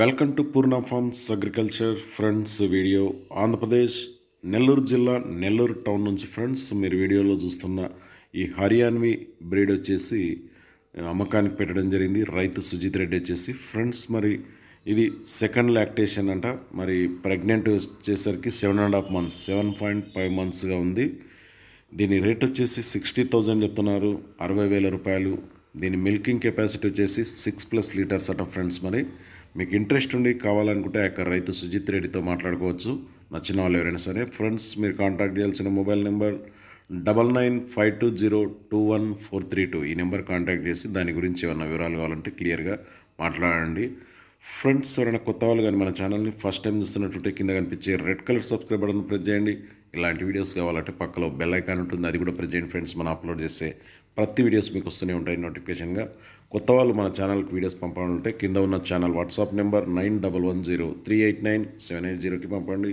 welcome to Purna farms agriculture friends video Andhra Pradesh Nellore జిల్లా Nellore town నుంచి friends మీరు వీడియోలో చూస్తున్న ఈ హరియాన్వి బ్రీడ్ వచ్చేసి అమ్మకానికి పెట్టడం జరిగింది రైతు సుజిత్ రెడ్డి వచ్చేసి ఫ్రెండ్స్ మరి ఇది సెకండ్ లాక్టేషన్ అంట మరి ప్రెగ్నెంట్ వచ్చేసరికి seven and half months seven point five మంత్స్గా ఉంది దీని రేట్ వచ్చేసి సిక్స్టీ థౌజండ్ చెప్తున్నారు అరవై వేల రూపాయలు దీని మిల్కింగ్ కెపాసిటీ వచ్చేసి సిక్స్ ప్లస్ లీటర్స్ అట ఫ్రెండ్స్ మరి మీకు ఇంట్రెస్ట్ ఉండి కావాలనుకుంటే ఆ రైతు సుజిత్ రెడ్డితో మాట్లాడుకోవచ్చు నచ్చిన వాళ్ళు ఎవరైనా సరే ఫ్రెండ్స్ మీరు కాంటాక్ట్ చేయాల్సిన mobile number double nine five two zero two one four three two ఈ నెంబర్ కాంటాక్ట్ చేసి దాని గురించి ఏమైనా వివరాలు కావాలంటే క్లియర్గా మాట్లాడండి ఫ్రెండ్స్ ఎవరైనా కొత్త వాళ్ళు కానీ మన ఛానల్ని ఫస్ట్ టైం చూస్తున్నట్టు కింద కనిపించే red colour subscribe button press చేయండి ఇలాంటి వీడియోస్ కావాలంటే పక్కలో బెల్ ఐకాన్ ఉంటుంది అది కూడా ప్రజెంట్ ఫ్రెండ్స్ మనం అప్లోడ్ చేస్తే ప్రతి వీడియోస్ మీకు వస్తూనే ఉంటాయి నోటిఫికేషన్గా కొత్త వాళ్ళు మన ఛానల్కి వీడియోస్ పంపాలంటే కింద ఉన్న channel WhatsApp number nine double one zero three eight nine seven eight జీరోకి పంపండి